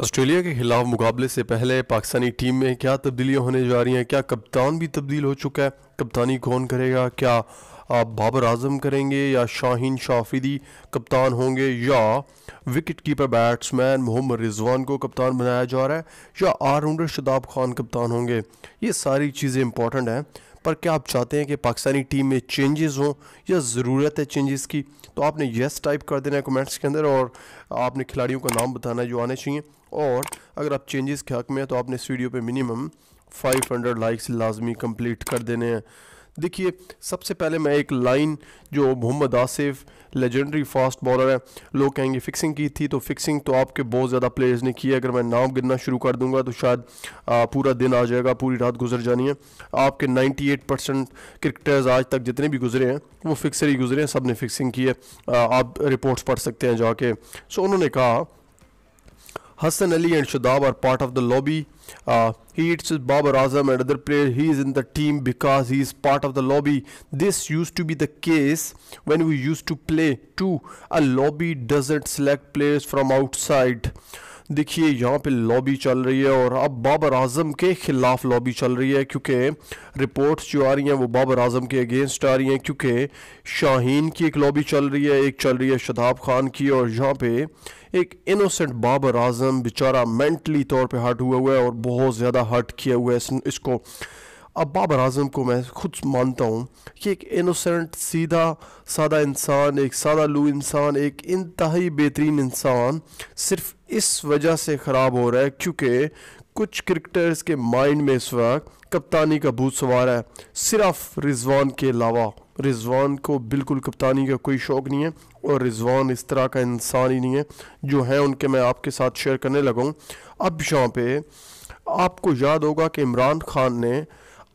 Australia के खिलाफ मुकाबले से पहले पाकिस्तानी टीम में क्या तब्दीलियां होने जा रही हैं क्या कप्तान भी तब्दील हो चुका है कप्तानी कौन करेगा क्या आप बाबर आजम करेंगे या शाहीन शाफिदी कप्तान होंगे या wicket keeper batsman Mohammad Rizwan को कप्तान बनाया जा रहा है या ऑलराउंडर शदाब खान कप्तान होंगे ये सारी चीज़ें इंपॉर्टेंट हैं पर क्या आप चाहते हैं कि पाकिस्तानी टीम में चेंजेस हों या ज़रूरत है चेंजेस की तो आपने येस टाइप कर देना है कमेंट्स के अंदर और आपने खिलाड़ियों का नाम बताना जो आने चाहिए और अगर आप चेंजेस के हक में हैं तो आपने इस वीडियो पर मिनिमम फाइव लाइक्स लाजमी कम्प्लीट कर देने हैं देखिए सबसे पहले मैं एक लाइन जो Mohammad Asif legendary fast bowler है लोग कहेंगे फिक्सिंग की थी तो फिक्सिंग तो आपके बहुत ज़्यादा प्लेयर्स ने की है अगर मैं नाम गिनना शुरू कर दूंगा तो शायद आ, पूरा दिन आ जाएगा पूरी रात गुजर जानी है आपके 98 परसेंट क्रिकेटर्स आज तक जितने भी गुजरे हैं वो फिक्सर ही गुजरे हैं सब ने फिक्सिंग की है आ, आप रिपोर्ट्स पढ़ सकते हैं जाके सो उन्होंने कहा Hassan Ali and Shadab are part of the lobby. Uh, he eats with Babar Azam and other player. He is in the team because he is part of the lobby. This used to be the case when we used to play too. A lobby doesn't select players from outside. देखिए यहाँ पे lobby चल रही है और अब बाबर आजम के ख़िलाफ़ लॉबी चल रही है क्योंकि रिपोर्ट्स जो आ रही हैं वो बाबर आजम के अगेंस्ट आ रही हैं क्योंकि शाहीन की एक लॉबी चल रही है एक चल रही है शदाब खान की और यहाँ पे एक इनोसेंट बाबर आजम बेचारा मेंटली तौर पे हर्ट हुआ हुआ है और बहुत ज़्यादा हर्ट किया हुआ है इसको अब बाबर आजम को मैं खुद मानता हूँ कि एक इनोसेंट सीधा सादा इंसान एक सादा लू इंसान एक इंतहाई बेहतरीन इंसान सिर्फ इस वजह से ख़राब हो रहा है क्योंकि कुछ क्रिकेटर्स के माइंड में इस वक्त कप्तानी का भूत सवार है सिर्फ रिजवान के अलावा रिजवान को बिल्कुल कप्तानी का कोई शौक़ नहीं है और रिजवान इस तरह का इंसान ही नहीं है जो है उनके मैं आपके साथ शेयर करने लगा अब शाम पे आपको याद होगा कि इमरान खान ने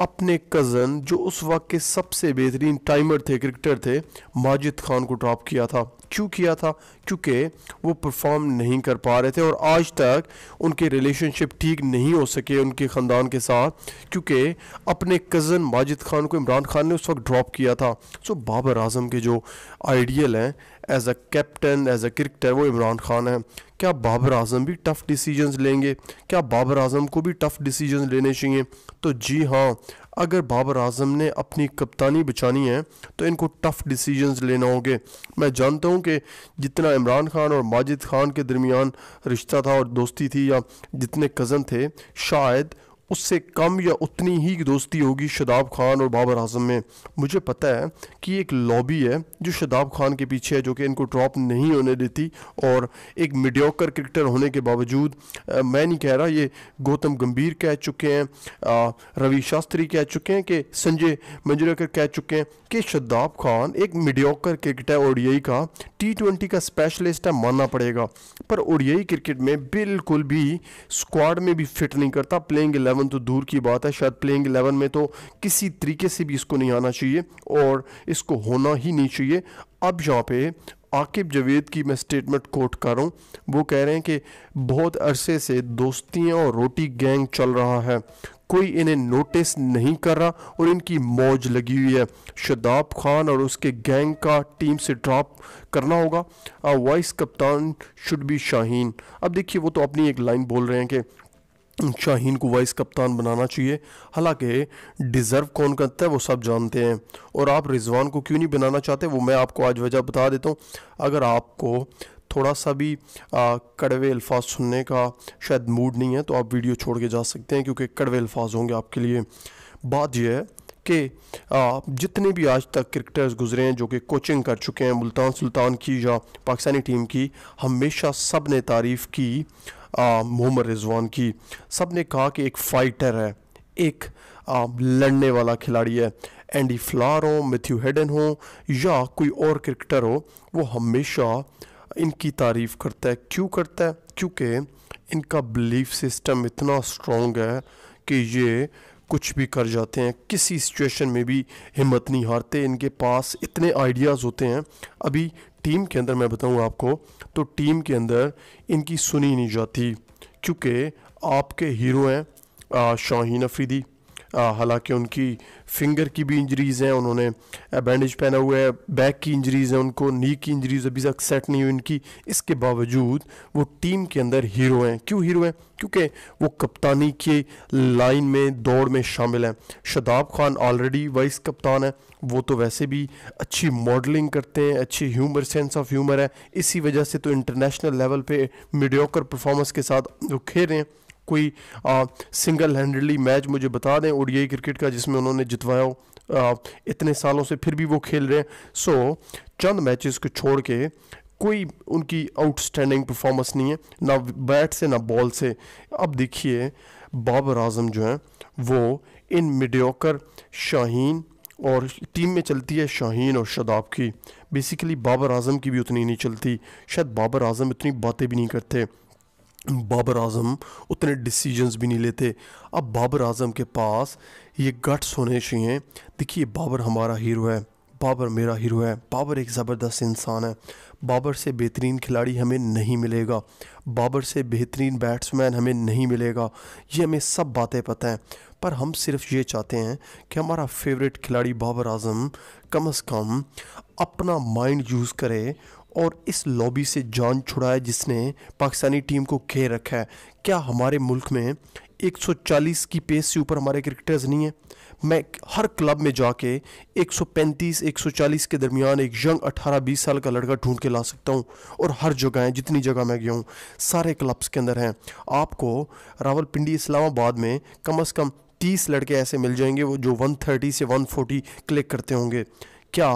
अपने कज़न जो उस वक्त के सबसे बेहतरीन टाइमर थे क्रिकेटर थे माजिद खान को ड्रॉप किया था क्यों किया था क्योंकि वो परफॉर्म नहीं कर पा रहे थे और आज तक उनके रिलेशनशिप ठीक नहीं हो सके उनके ख़ानदान के साथ क्योंकि अपने कज़न माजिद खान को इमरान खान ने उस वक्त ड्रॉप किया था सो बाबर आजम के जो आइडियल हैं as a captain as a cricketer वो इमरान खान है क्या बाबर आजम भी टफ़ डिसीजन लेंगे क्या बाबर आजम को भी टफ़ डिसीजन लेने चाहिए तो जी हाँ अगर बाबर आजम ने अपनी कप्तानी बचानी है तो इनको टफ़ डिसीजन लेना होंगे मैं जानता हूँ कि जितना इमरान खान और माजिद खान के दरमियान रिश्ता था और दोस्ती थी या जितने कज़न थे शायद उससे कम या उतनी ही दोस्ती होगी शदाब खान और बाबर आजम में मुझे पता है कि एक लॉबी है जो शदाब खान के पीछे है जो कि इनको ड्रॉप नहीं होने देती और एक मिडियोकर क्रिकेटर होने के बावजूद आ, मैं नहीं कह रहा ये गौतम गंभीर कह चुके हैं रवि शास्त्री कह चुके हैं कि संजय मंजरेकर कह चुके हैं कि शदाब खान एक मिडियोकर क्रिकेटर ओडियाई का टी ट्वेंटी का स्पेशलिस्ट है मानना पड़ेगा पर ओडियाई क्रिकेट में बिल्कुल भी स्क्वाड में भी फिट नहीं करता प्लेइंग 11 तो दूर की बात है शायद प्लेइंग इलेवन में तो किसी तरीके से भी इसको नहीं आना चाहिए और इसको होना ही नहीं चाहिए अब यहाँ पे आकिब जवेद की मैं स्टेटमेंट कोट कर रहा हूँ वो कह रहे हैं कि बहुत अरसे से दोस्तियाँ और रोटी गैंग चल रहा है कोई इन्हें नोटिस नहीं कर रहा और इनकी मौज लगी हुई है शदाब खान और उसके गैंग का टीम से ड्रॉप करना होगा वाइस कप्तान शुड बी शाहीन अब देखिए वो तो अपनी एक लाइन बोल रहे हैं कि शाहीन को वाइस कप्तान बनाना चाहिए हालांकि डिज़र्व कौन करता है वो सब जानते हैं और आप रिजवान को क्यों नहीं बनाना चाहते वो मैं आपको आज वजह बता देता हूँ अगर आपको थोड़ा सा भी आ, कड़वे अल्फाज सुनने का शायद मूड नहीं है तो आप वीडियो छोड़ के जा सकते हैं क्योंकि कड़वे अल्फाज होंगे आपके लिए बात यह है कि जितने भी आज तक क्रिकेटर्स गुजरे हैं जो कि कोचिंग कर चुके हैं मुल्तान सुल्तान की या पाकिस्तानी टीम की हमेशा सब ने तारीफ़ की मोहम्मद रिजवान की सब ने कहा कि एक फाइटर है एक आ, लड़ने वाला खिलाड़ी है एंडी फ्लार हो मिथ्यू हेडन हो या कोई और क्रिकेटर हो वो हमेशा इनकी तारीफ़ करता है क्यों करता है क्योंकि इनका बिलीफ सिस्टम इतना स्ट्रॉन्ग है कि ये कुछ भी कर जाते हैं किसी सिचुएशन में भी हिम्मत नहीं हारते इनके पास इतने आइडियाज़ होते हैं अभी टीम के अंदर मैं बताऊं आपको तो टीम के अंदर इनकी सुनी नहीं जाती क्योंकि आपके हीरो हैं शाहीन अफरीदी हालांकि उनकी फिंगर की भी इंजरीज़ हैं उन्होंने बैंडेज पहना हुआ है बैक की इंजरीज़ हैं उनको नी की इंजरीज़ अभी तक सेट नहीं हुई इनकी इसके बावजूद वो टीम के अंदर हीरो हैं क्यों हीरो हैं क्योंकि वो कप्तानी के लाइन में दौड़ में शामिल हैं शदाब खान ऑलरेडी वाइस कप्तान है वो तो वैसे भी अच्छी मॉडलिंग करते हैं अच्छी ह्यूमर सेंस ऑफ ह्यूमर है इसी वजह से तो इंटरनेशनल लेवल पे मीडियोकर परफॉर्मेंस के साथ वो खेल रहे हैं कोई आ, सिंगल हैंडली मैच मुझे बता दें ओडीआई क्रिकेट का जिसमें उन्होंने जितवाया हो इतने सालों से फिर भी वो खेल रहे हैं सो so, चंद मैचेस को छोड़ के कोई उनकी आउटस्टैंडिंग परफॉर्मेंस नहीं है ना बैट से ना बॉल से अब देखिए बाबर आजम जो हैं वो इन मिडियोकर शाहीन और टीम में चलती है शाहीन और शदाब की बेसिकली बाबर आजम की भी उतनी नहीं चलती शायद बाबर आजम इतनी बातें भी नहीं करते बाबर आजम उतने डिसीजंस भी नहीं लेते अब बाबर आजम के पास ये गट्स होने चाहिए देखिए बाबर हमारा हीरो है बाबर मेरा हीरो है बाबर एक ज़बरदस्त इंसान है बाबर से बेहतरीन खिलाड़ी हमें नहीं मिलेगा बाबर से बेहतरीन बैट्समैन हमें नहीं मिलेगा ये हमें सब बातें पता हैं पर हम सिर्फ ये चाहते हैं कि हमारा फेवरेट खिलाड़ी बाबर आजम कम अज़ कम अपना माइंड यूज़ करे और इस लॉबी से जान छुड़ाया जिसने पाकिस्तानी टीम को घेर रखा है क्या हमारे मुल्क में 140 की पेस से ऊपर हमारे क्रिकेटर्स नहीं हैं मैं हर क्लब में जाके 135 140 के दरमियान एक यंग 18-20 साल का लड़का ढूंढ के ला सकता हूँ और हर जगह हैं जितनी जगह मैं गया हूँ सारे क्लब्स के अंदर हैं आपको रावलपिंडी इस्लामाबाद में कम अज़ कम तीस लड़के ऐसे मिल जाएंगे वो जो 130 से 140 क्लिक करते होंगे क्या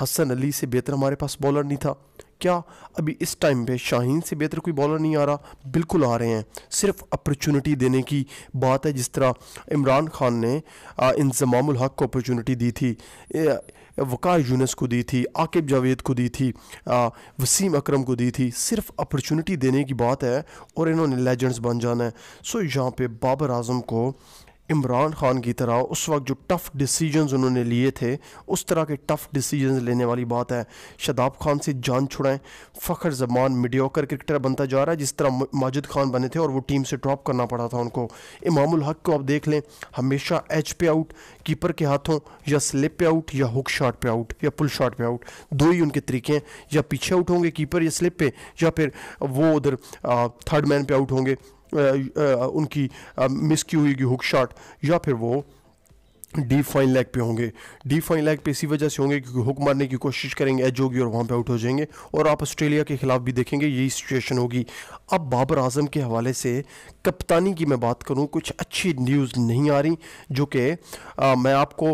हसन अली से बेहतर हमारे पास बॉलर नहीं था क्या अभी इस टाइम पे शाहीन से बेहतर कोई बॉलर नहीं आ रहा बिल्कुल आ रहे हैं सिर्फ अपॉर्चुनिटी देने की बात है जिस तरह इमरान खान ने इंजमामुल हक को अपॉर्चुनिटी दी थी वक़ार यूनस को दी थी आकिब जावेद को दी थी आ, वसीम अकरम को दी थी सिर्फ अपॉर्चुनिटी देने की बात है और इन्होंने लेजेंड्स बन जाना है सो यहाँ पे बाबर आजम को इमरान खान की तरह उस वक्त जो टफ़ डिसीजंस उन्होंने लिए थे उस तरह के टफ़ डिसीजंस लेने वाली बात है शदाब खान से जान छुड़ाएं फ़खर जमान मीडियोकर क्रिकेटर बनता जा रहा है जिस तरह माजिद खान बने थे और वो टीम से ड्रॉप करना पड़ा था उनको इमामुल हक को आप देख लें हमेशा एच पे आउट कीपर के हाथों या स्लिप पे आउट या हुक शॉट पे आउट या पुल शॉट पे आउट दो ही उनके तरीके हैं या पीछे आउट होंगे कीपर या स्लिप पे या फिर वो उधर थर्ड मैन पे आउट होंगे उनकी मिस की हुई हुक शॉट या फिर वो डीप फाइन लेग पे होंगे डीप फाइन लेग पे इसी वजह से होंगे क्योंकि हुक मारने की कोशिश करेंगे एज होगी और वहाँ पे आउट हो जाएंगे और आप ऑस्ट्रेलिया के खिलाफ भी देखेंगे यही सिचुएशन होगी अब बाबर आजम के हवाले से कप्तानी की मैं बात करूँ कुछ अच्छी न्यूज़ नहीं आ रही जो कि मैं आपको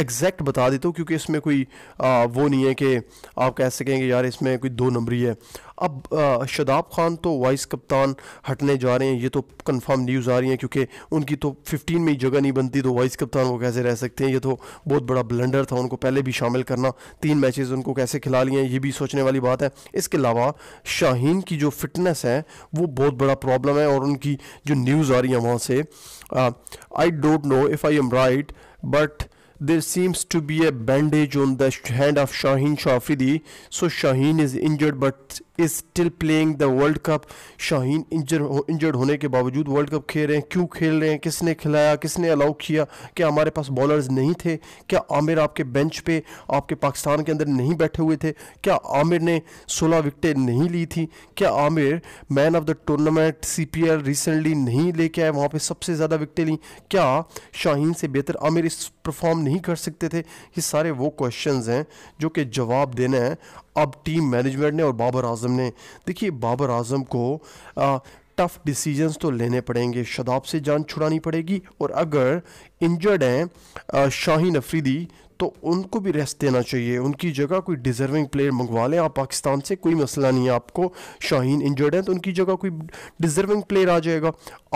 एग्जैक्ट बता देता हूँ क्योंकि इसमें कोई आ, वो नहीं है कि आप कह सकेंगे यार इसमें कोई दो नंबरी है अब शदाब खान तो वाइस कप्तान हटने जा रहे हैं ये तो कंफर्म न्यूज़ आ रही है क्योंकि उनकी तो 15 में ही जगह नहीं बनती तो वाइस कप्तान वो कैसे रह सकते हैं ये तो बहुत बड़ा ब्लंडर था उनको पहले भी शामिल करना तीन मैचेस उनको कैसे खिला लिए ये भी सोचने वाली बात है इसके अलावा शाहीन की जो फिटनेस है वो बहुत बड़ा प्रॉब्लम है और उनकी जो न्यूज़ आ रही है वहाँ से I don't know if I am right but there seems to be a bandage on the hand of Shaheen Shafridi. So Shaheen is injured but is still playing the World Cup. Shaheen injured injured होने के बावजूद world cup खेल रहे हैं क्यों खेल रहे हैं किसने खिलाया किसने अलाउ किया क्या हमारे पास बॉलर्स नहीं थे क्या आमिर आपके बेंच पे आपके पाकिस्तान के अंदर नहीं बैठे हुए थे क्या आमिर ने 16 विकटें नहीं ली थी क्या Amir man of the tournament C P L recently नहीं लेके आए वहाँ पर सबसे ज़्यादा विकटें ली क्या शाहीन से बेहतर आमिर इस परफॉर्म नहीं कर सकते थे ये सारे वो क्वेश्चंस हैं जो कि जवाब देना है अब टीम मैनेजमेंट ने और बाबर आजम ने देखिए बाबर आजम को आ, टफ डिसीजंस तो लेने पड़ेंगे शदाब से जान छुड़ानी पड़ेगी और अगर इंजर्ड हैं शाहीन अफरीदी तो उनको भी रेस्ट देना चाहिए उनकी जगह कोई डिजर्विंग प्लेयर मंगवा लें आप पाकिस्तान से कोई मसला नहीं है आपको शाहीन इंजर्ड है तो उनकी जगह कोई डिजर्विंग प्लेयर आ जाएगा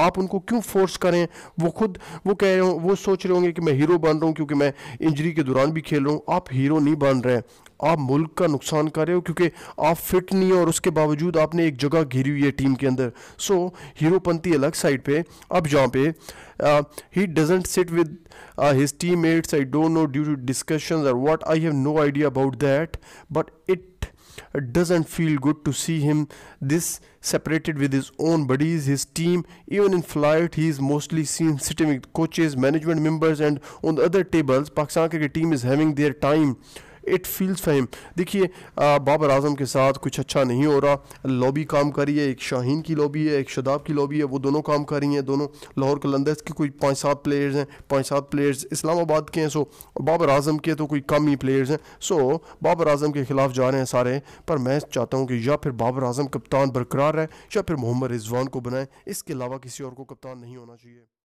आप उनको क्यों फोर्स करें वो खुद वो कह रहे हो वो सोच रहे होंगे कि मैं हीरो बन रहा हूँ क्योंकि मैं इंजरी के दौरान भी खेल रहा हूँ आप हीरो नहीं बन रहे आप मुल्क का नुकसान कर रहे हो क्योंकि आप फिट नहीं हो और उसके बावजूद आपने एक जगह घिरी हुई है टीम के अंदर सो हीरोपंथी अलग साइड पे अब जहाँ पे Uh, he doesn't sit with uh, his teammates i don't know due to discussions or what i have no idea about that but it doesn't feel good to see him this separated with his own buddies his team even in flight he is mostly seen sitting with coaches management members and on the other tables pakistan cricket team is having their time it feels fame देखिए बाबर आजम के साथ कुछ अच्छा नहीं हो रहा lobby काम कर रही है एक शाहीन की लॉबी है एक शदाब की लॉबी है वो दोनों काम कर रही हैं दोनों लाहौर कलंदर्स के कोई पाँच सात प्लेयर्स हैं पाँच सात प्लेयर्स इस्लामाबाद के हैं सो बाबर आजम के तो कोई कम ही प्लेयर्स हैं सो बाबर आजम के ख़िलाफ़ जा रहे हैं सारे पर मैं चाहता हूँ कि या फिर बाबर आजम कप्तान बरकरार है या फिर मोहम्मद रिजवान को बनाएं इसके अलावा किसी और को कप्तान नहीं होना चाहिए